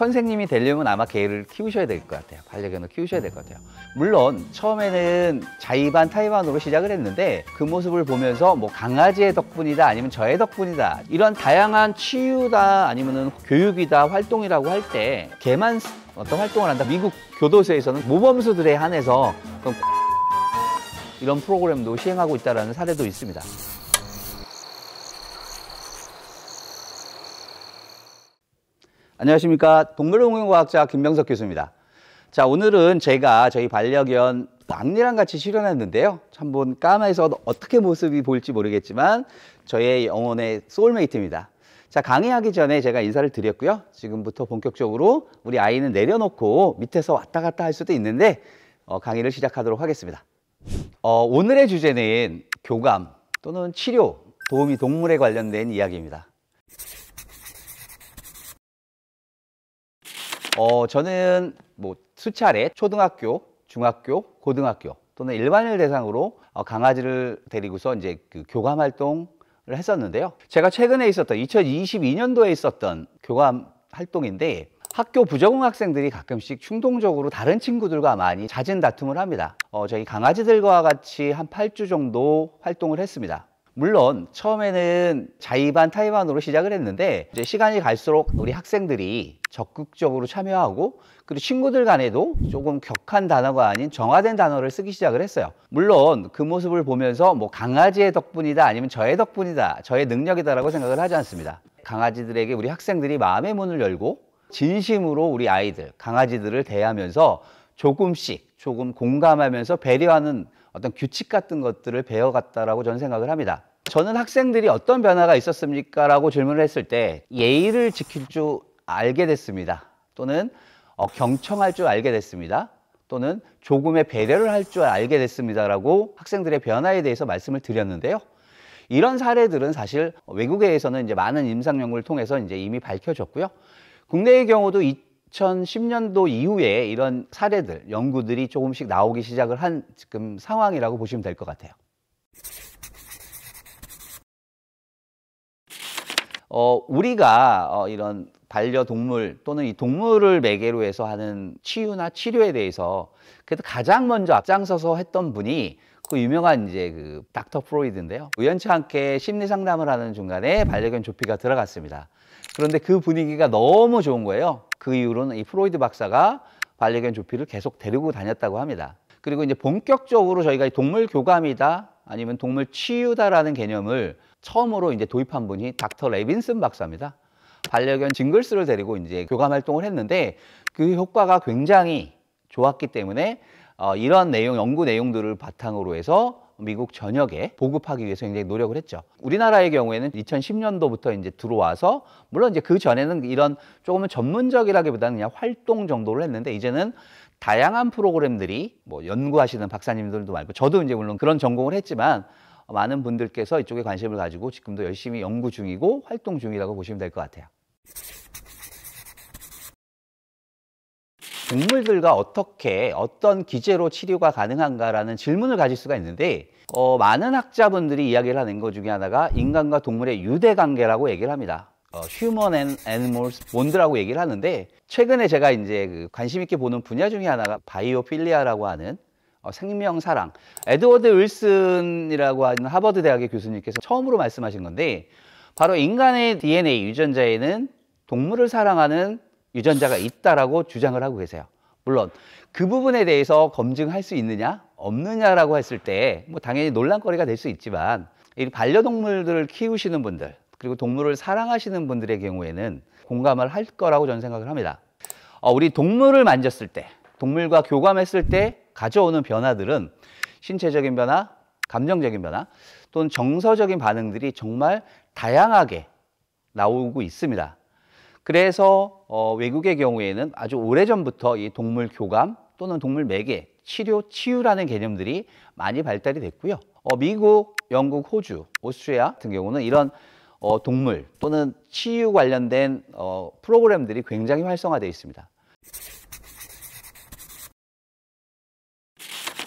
선생님이 되려면 아마 개를 키우셔야 될 것 같아요. 반려견을 키우셔야 될 것 같아요. 물론 처음에는 자이반 타이반으로 시작을 했는데 그 모습을 보면서 뭐 강아지의 덕분이다 아니면 저의 덕분이다 이런 다양한 치유다 아니면은 교육이다 활동이라고 할 때 개만 어떤 활동을 한다 미국 교도소에서는 모범수들에 한해서 이런 프로그램도 시행하고 있다는 사례도 있습니다. 안녕하십니까 동물동물과학자 김명석 교수입니다 자 오늘은 제가 저희 반려견 막내랑 같이 실현했는데요 한번 뭐 까마에서 어떻게 모습이 보일지 모르겠지만 저의 영혼의 소울메이트입니다 자 강의하기 전에 제가 인사를 드렸고요 지금부터 본격적으로 우리 아이는 내려놓고 밑에서 왔다 갔다 할 수도 있는데 어, 강의를 시작하도록 하겠습니다 어, 오늘의 주제는 교감 또는 치료 도우미 동물에 관련된 이야기입니다 어, 저는 뭐 수차례 초등학교, 중학교, 고등학교 또는 일반을 대상으로 어, 강아지를 데리고서 이제 그 교감 활동을 했었는데요. 제가 최근에 있었던 2022년도에 있었던 교감 활동인데 학교 부적응 학생들이 가끔씩 충동적으로 다른 친구들과 많이 잦은 다툼을 합니다. 어, 저희 강아지들과 같이 한 8주 정도 활동을 했습니다. 물론 처음에는 자의반 타의반으로 시작을 했는데 이제 시간이 갈수록 우리 학생들이 적극적으로 참여하고 그리고 친구들 간에도 조금 격한 단어가 아닌 정화된 단어를 쓰기 시작을 했어요 물론 그 모습을 보면서 뭐 강아지의 덕분이다 아니면 저의 덕분이다 저의 능력이다 라고 생각을 하지 않습니다 강아지들에게 우리 학생들이 마음의 문을 열고 진심으로 우리 아이들 강아지들을 대하면서 조금씩 조금 공감하면서 배려하는 어떤 규칙 같은 것들을 배워갔다라고 저는 생각을 합니다. 저는 학생들이 어떤 변화가 있었습니까? 라고 질문을 했을 때 예의를 지킬 줄 알게 됐습니다. 또는 어, 경청할 줄 알게 됐습니다. 또는 조금의 배려를 할 줄 알게 됐습니다라고 학생들의 변화에 대해서 말씀을 드렸는데요. 이런 사례들은 사실 외국에서는 이제 많은 임상 연구를 통해서 이제 이미 밝혀졌고요. 국내의 경우도 이 2010년도 이후에 이런 사례들, 연구들이 조금씩 나오기 시작을 한 지금 상황이라고 보시면 될 것 같아요. 어, 우리가 어, 이런 반려동물 또는 이 동물을 매개로 해서 하는 치유나 치료에 대해서 그래도 가장 먼저 앞장서서 했던 분이 그 유명한 이제 그 닥터 프로이드인데요. 우연치 않게 심리 상담을 하는 중간에 반려견 조피가 들어갔습니다. 그런데 그 분위기가 너무 좋은 거예요. 그 이후로는 이 프로이드 박사가 반려견 조피를 계속 데리고 다녔다고 합니다. 그리고 이제 본격적으로 저희가 동물 교감이다 아니면 동물 치유다라는 개념을 처음으로 이제 도입한 분이 닥터 레빈슨 박사입니다. 반려견 징글스를 데리고 이제 교감 활동을 했는데 그 효과가 굉장히 좋았기 때문에 어, 이러한 내용, 연구 내용들을 바탕으로 해서 미국 전역에 보급하기 위해서 굉장히 노력을 했죠. 우리나라의 경우에는 2010년도부터 이제 들어와서 물론 이제 그 전에는 이런 조금은 전문적이라기보다는 그냥 활동 정도를 했는데 이제는 다양한 프로그램들이 뭐 연구하시는 박사님들도 말고 저도 이제 물론 그런 전공을 했지만 많은 분들께서 이쪽에 관심을 가지고 지금도 열심히 연구 중이고 활동 중이라고 보시면 될 것 같아요. 동물들과 어떻게 어떤 기제로 치료가 가능한가라는 질문을 가질 수가 있는데 어, 많은 학자분들이 이야기를 하는 것 중에 하나가 인간과 동물의 유대 관계라고 얘기를 합니다. 어, Human and Animals Bond라고 얘기를 하는데 최근에 제가 이제 그 관심 있게 보는 분야 중에 하나가 바이오필리아라고 하는 어, 생명사랑 에드워드 윌슨이라고 하는 하버드 대학의 교수님께서 처음으로 말씀하신 건데 바로 인간의 DNA 유전자에는 동물을 사랑하는 유전자가 있다라고 주장을 하고 계세요. 물론 그 부분에 대해서 검증할 수 있느냐 없느냐라고 했을 때 뭐 당연히 논란거리가 될 수 있지만 이 반려동물들을 키우시는 분들 그리고 동물을 사랑하시는 분들의 경우에는 공감을 할 거라고 저는 생각을 합니다. 어, 우리 동물을 만졌을 때 동물과 교감했을 때 가져오는 변화들은 신체적인 변화, 감정적인 변화 또는 정서적인 반응들이 정말 다양하게 나오고 있습니다. 그래서 어, 외국의 경우에는 아주 오래전부터 이 동물 교감 또는 동물 매개, 치료, 치유라는 개념들이 많이 발달이 됐고요. 어, 미국, 영국, 호주, 오스트리아 같은 경우는 이런 어, 동물 또는 치유 관련된 어, 프로그램들이 굉장히 활성화되어 있습니다.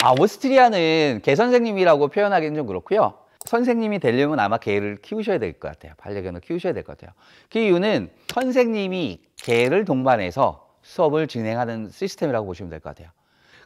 아, 오스트리아는 개 선생님이라고 표현하기는 좀 그렇고요. 선생님이 되려면 아마 개를 키우셔야 될 것 같아요. 반려견을 키우셔야 될 것 같아요. 그 이유는 선생님이 개를 동반해서 수업을 진행하는 시스템이라고 보시면 될 것 같아요.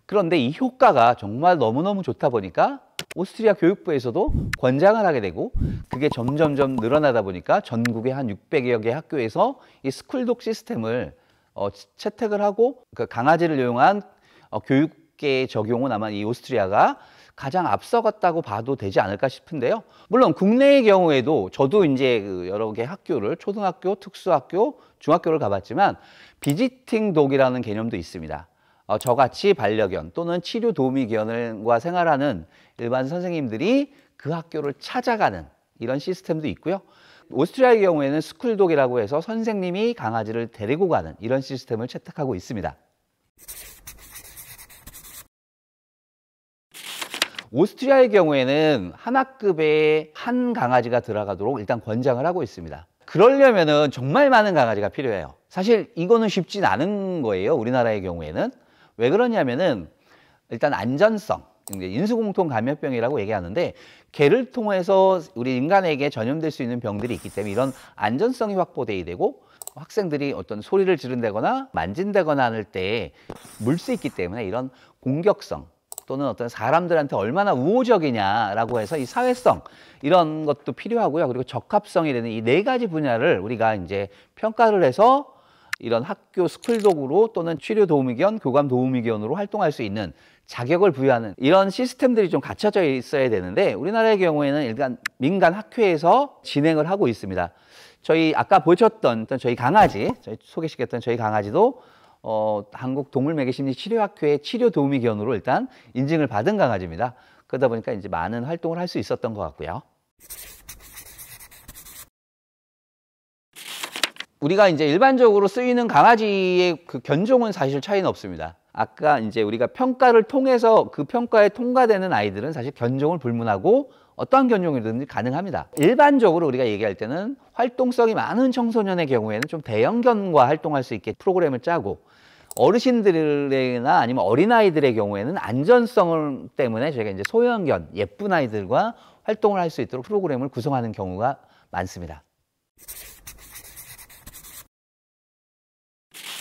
그런데 이 효과가 정말 너무너무 좋다 보니까 오스트리아 교육부에서도 권장을 하게 되고 그게 점점점 늘어나다 보니까 전국의 한 600여 개 학교에서 이 스쿨독 시스템을 어, 채택을 하고 그 강아지를 이용한 어, 교육 20개 적용은 아마 이 오스트리아가 가장 앞서갔다고 봐도 되지 않을까 싶은데요. 물론 국내의 경우에도 저도 이제 그 여러 개 학교를 초등학교, 특수학교, 중학교를 가봤지만 비지팅 독이라는 개념도 있습니다. 어, 저같이 반려견 또는 치료 도우미 견과 생활하는 일반 선생님들이 그 학교를 찾아가는 이런 시스템도 있고요. 오스트리아의 경우에는 스쿨독이라고 해서 선생님이 강아지를 데리고 가는 이런 시스템을 채택하고 있습니다. 오스트리아의 경우에는 한 학급에 한 강아지가 들어가도록 일단 권장을 하고 있습니다. 그러려면은 정말 많은 강아지가 필요해요. 사실 이거는 쉽진 않은 거예요. 우리나라의 경우에는. 왜 그러냐면은 일단 안전성. 인수공통 감염병이라고 얘기하는데 개를 통해서 우리 인간에게 전염될 수 있는 병들이 있기 때문에 이런 안전성이 확보돼야 되고 학생들이 어떤 소리를 지른다거나 만진다거나 할 때 물 수 있기 때문에 이런 공격성 또는 어떤 사람들한테 얼마나 우호적이냐라고 해서 이 사회성 이런 것도 필요하고요. 그리고 적합성이라는 이 네 가지 분야를 우리가 이제 평가를 해서 이런 학교 스쿨독으로 또는 치료 도우미견, 교감 도우미견으로 활동할 수 있는 자격을 부여하는 이런 시스템들이 좀 갖춰져 있어야 되는데 우리나라의 경우에는 일단 민간 학회에서 진행을 하고 있습니다. 저희 아까 보셨던 저희 강아지, 저희 소개시켰던 저희 강아지도 어, 한국 동물매개심리 치료학회 치료 도우미견으로 일단 인증을 받은 강아지입니다. 그러다 보니까 이제 많은 활동을 할 수 있었던 것 같고요. 우리가 이제 일반적으로 쓰이는 강아지의 그 견종은 사실 차이는 없습니다. 아까 이제 우리가 평가를 통해서 그 평가에 통과되는 아이들은 사실 견종을 불문하고 어떠한 견종이든지 가능합니다. 일반적으로 우리가 얘기할 때는 활동성이 많은 청소년의 경우에는 좀 대형견과 활동할 수 있게 프로그램을 짜고 어르신들이나 아니면 어린아이들의 경우에는 안전성 때문에 저희가 이제 소형견, 예쁜 아이들과 활동을 할 수 있도록 프로그램을 구성하는 경우가 많습니다.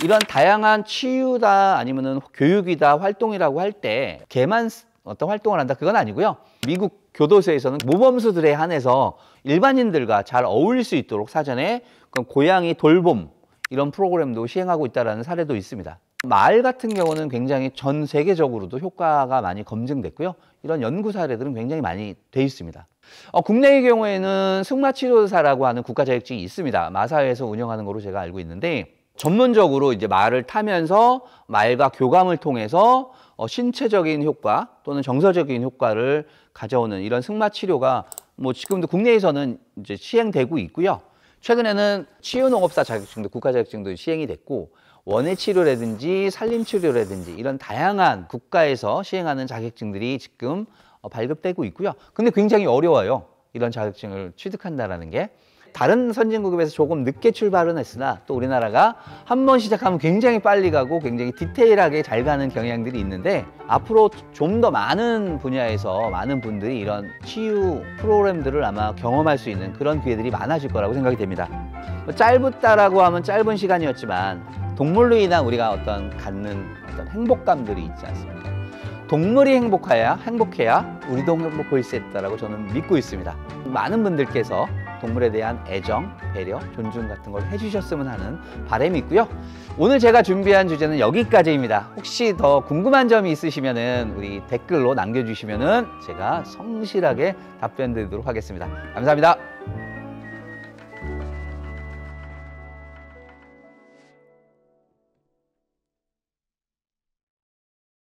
이런 다양한 치유다 아니면 교육이다 활동이라고 할 때 개만 어떤 활동을 한다 그건 아니고요. 미국 교도소에서는 모범수들에 한해서 일반인들과 잘 어울릴 수 있도록 사전에 고양이 돌봄 이런 프로그램도 시행하고 있다는 사례도 있습니다. 마을 같은 경우는 굉장히 전 세계적으로도 효과가 많이 검증됐고요. 이런 연구 사례들은 굉장히 많이 돼 있습니다. 어, 국내의 경우에는 승마치료사라고 하는 국가 자격증이 있습니다. 마사회에서 운영하는 걸로 제가 알고 있는데 전문적으로 이제 말을 타면서 말과 교감을 통해서 어, 신체적인 효과 또는 정서적인 효과를 가져오는 이런 승마 치료가 뭐 지금도 국내에서는 이제 시행되고 있고요. 최근에는 치유농업사 자격증도 국가 자격증도 시행이 됐고 원예 치료라든지 산림 치료라든지 이런 다양한 국가에서 시행하는 자격증들이 지금 어, 발급되고 있고요. 근데 굉장히 어려워요. 이런 자격증을 취득한다라는 게. 다른 선진국에 비해서 조금 늦게 출발은 했으나 또 우리나라가 한 번 시작하면 굉장히 빨리 가고 굉장히 디테일하게 잘 가는 경향들이 있는데 앞으로 좀 더 많은 분야에서 많은 분들이 이런 치유 프로그램들을 아마 경험할 수 있는 그런 기회들이 많아질 거라고 생각이 됩니다. 뭐 짧았다라고 하면 짧은 시간이었지만 동물로 인한 우리가 어떤 갖는 어떤 행복감들이 있지 않습니까? 동물이 행복해야 행복해야 우리도 행복할 수 있다라고 저는 믿고 있습니다. 많은 분들께서 동물에 대한 애정, 배려, 존중 같은 걸 해주셨으면 하는 바람이 있고요. 오늘 제가 준비한 주제는 여기까지입니다. 혹시 더 궁금한 점이 있으시면은 우리 댓글로 남겨주시면은 제가 성실하게 답변 드리도록 하겠습니다. 감사합니다.